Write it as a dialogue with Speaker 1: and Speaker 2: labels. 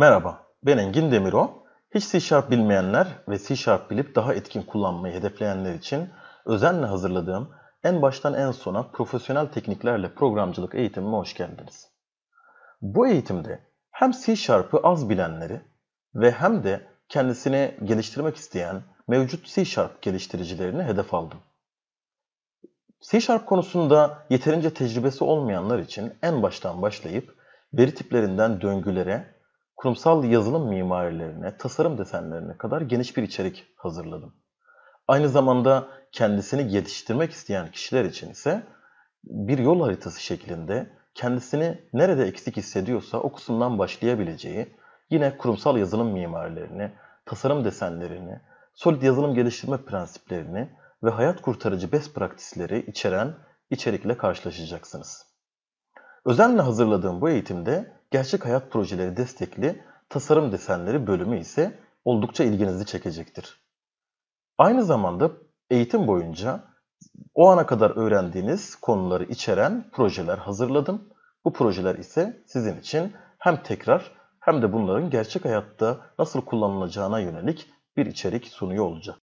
Speaker 1: Merhaba, ben Engin Demiro. Hiç C Sharp bilmeyenler ve C Sharp bilip daha etkin kullanmayı hedefleyenler için özenle hazırladığım en baştan en sona profesyonel tekniklerle programcılık eğitimime hoş geldiniz. Bu eğitimde hem C Sharp'ı az bilenleri ve hem de kendisini geliştirmek isteyen mevcut C Sharp geliştiricilerini hedef aldım. C Sharp konusunda yeterince tecrübesi olmayanlar için en baştan başlayıp veri tiplerinden döngülere kurumsal yazılım mimarilerine, tasarım desenlerine kadar geniş bir içerik hazırladım. Aynı zamanda kendisini yetiştirmek isteyen kişiler için ise bir yol haritası şeklinde kendisini nerede eksik hissediyorsa o kısımdan başlayabileceği, yine kurumsal yazılım mimarilerini, tasarım desenlerini, solid yazılım geliştirme prensiplerini ve hayat kurtarıcı best praktisleri içeren içerikle karşılaşacaksınız. Özenle hazırladığım bu eğitimde gerçek hayat projeleri destekli tasarım desenleri bölümü ise oldukça ilginizi çekecektir. Aynı zamanda eğitim boyunca o ana kadar öğrendiğiniz konuları içeren projeler hazırladım. Bu projeler ise sizin için hem tekrar hem de bunların gerçek hayatta nasıl kullanılacağına yönelik bir içerik sunuyor olacak.